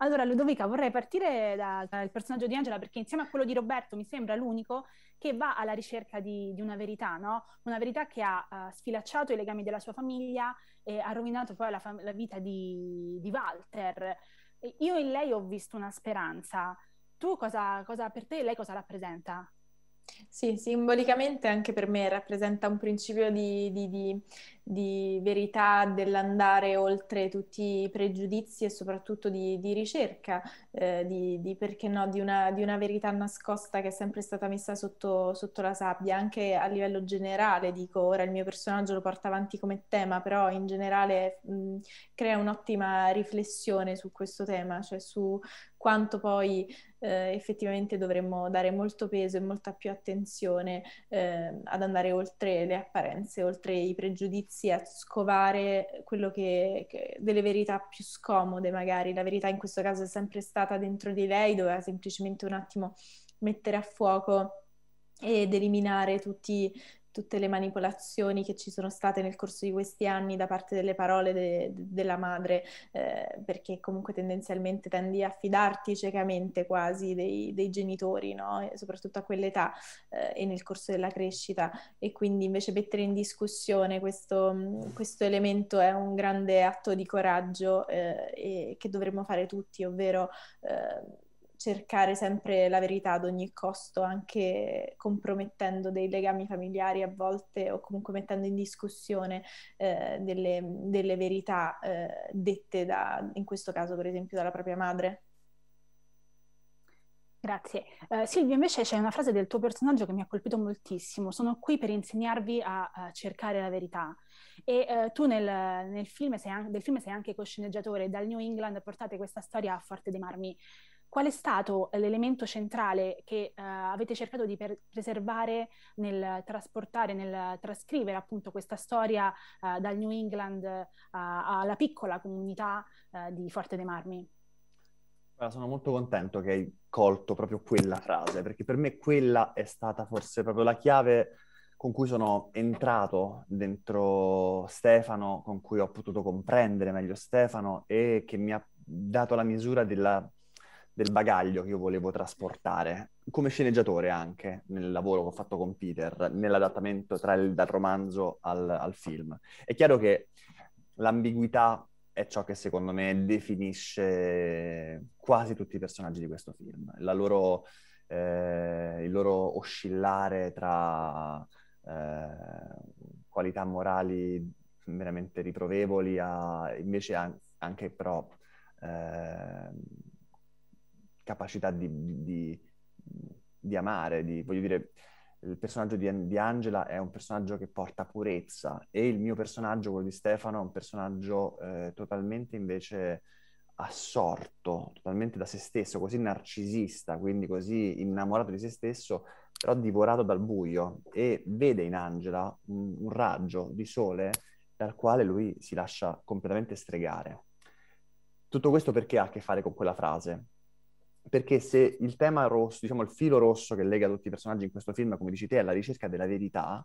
Allora, Ludovica, vorrei partire dal da personaggio di Angela perché insieme a quello di Roberto mi sembra l'unico che va alla ricerca di, di una verità, no? Una verità che ha uh, sfilacciato i legami della sua famiglia e ha rovinato poi la, fam- la vita di, di Walter. E io in lei ho visto una speranza. Tu cosa, cosa per te lei cosa rappresenta? Sì, simbolicamente anche per me rappresenta un principio di, di, di, di verità, dell'andare oltre tutti i pregiudizi e soprattutto di, di ricerca, eh, di, di, perché no, di una, di una, verità nascosta che è sempre stata messa sotto, sotto, la sabbia, anche a livello generale, dico, ora il mio personaggio lo porta avanti come tema, però in generale mh, crea un'ottima riflessione su questo tema, cioè su quanto poi eh, effettivamente dovremmo dare molto peso e molta più attenzione eh, ad andare oltre le apparenze, oltre i pregiudizi sì, a scovare quello che, che, delle verità più scomode, magari la verità in questo caso è sempre stata dentro di lei, doveva semplicemente un attimo mettere a fuoco ed eliminare tutti tutte le manipolazioni che ci sono state nel corso di questi anni da parte delle parole de- de- della madre, eh, perché comunque tendenzialmente tendi a fidarti ciecamente quasi dei, dei genitori, no? soprattutto a quell'età eh, e nel corso della crescita. E quindi invece mettere in discussione questo, questo elemento è un grande atto di coraggio eh, che dovremmo fare tutti, ovvero eh, cercare sempre la verità ad ogni costo, anche compromettendo dei legami familiari a volte o comunque mettendo in discussione eh, delle, delle, verità eh, dette da, in questo caso per esempio, dalla propria madre. Grazie. Uh, eh, Silvia, invece c'è una frase del tuo personaggio che mi ha colpito moltissimo. Sono qui per insegnarvi a, a cercare la verità. E uh, tu nel, nel film, sei an- del film sei anche cosceneggiatore. Dal New England portate questa storia a Forte dei Marmi. Qual è stato l'elemento centrale che uh, avete cercato di per- preservare nel trasportare, nel trascrivere appunto questa storia uh, dal New England uh, alla piccola comunità di Forte dei Marmi? Sono molto contento che hai colto proprio quella frase, perché per me quella è stata forse proprio la chiave con cui sono entrato dentro Stefano, con cui ho potuto comprendere meglio Stefano e che mi ha dato la misura della del bagaglio che io volevo trasportare, come sceneggiatore anche, nel lavoro che ho fatto con Peter, nell'adattamento tra il, dal romanzo al, al film. È chiaro che l'ambiguità è ciò che secondo me definisce quasi tutti i personaggi di questo film, loro, eh, il loro oscillare tra eh, qualità morali veramente riprovevoli a invece an- anche però eh, capacità di, di, di amare, di, voglio dire, il personaggio di, di, Angela è un personaggio che porta purezza e il mio personaggio, quello di Stefano, è un personaggio eh, totalmente invece assorto, totalmente da se stesso, così narcisista, quindi così innamorato di se stesso, però divorato dal buio e vede in Angela un, un raggio di sole dal quale lui si lascia completamente stregare. Tutto questo perché ha a che fare con quella frase? perché se il tema rosso, diciamo il filo rosso che lega tutti i personaggi in questo film, come dici te, è la ricerca della verità,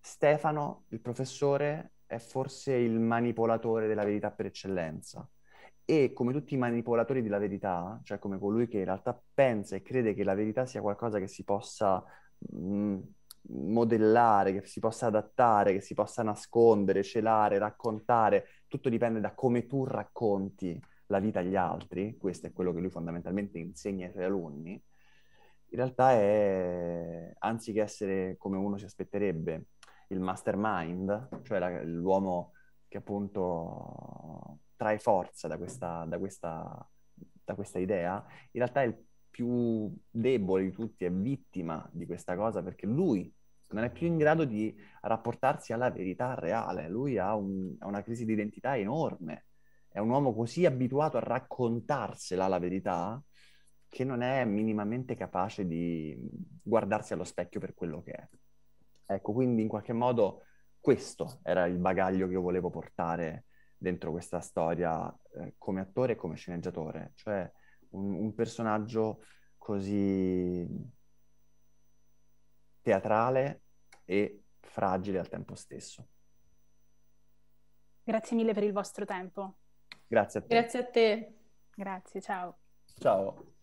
Stefano, il professore, è forse il manipolatore della verità per eccellenza. E come tutti i manipolatori della verità, cioè come colui che in realtà pensa e crede che la verità sia qualcosa che si possa mh, mm, modellare, che si possa adattare, che si possa nascondere, celare, raccontare, tutto dipende da come tu racconti la vita agli altri, questo è quello che lui fondamentalmente insegna ai suoi alunni, in realtà è, anziché essere come uno si aspetterebbe, il mastermind, cioè la, l'uomo che appunto trae forza da questa, da, questa, da questa idea, in realtà è il più debole di tutti, è vittima di questa cosa perché lui non è più in grado di rapportarsi alla verità reale, lui ha, un, ha una crisi di identità enorme è un uomo così abituato a raccontarsela la verità che non è minimamente capace di guardarsi allo specchio per quello che è. Ecco, quindi in qualche modo questo era il bagaglio che io volevo portare dentro questa storia eh, come attore e come sceneggiatore, cioè un, un personaggio così teatrale e fragile al tempo stesso. Grazie mille per il vostro tempo. Grazie a te. Grazie a te. Grazie, ciao. Ciao.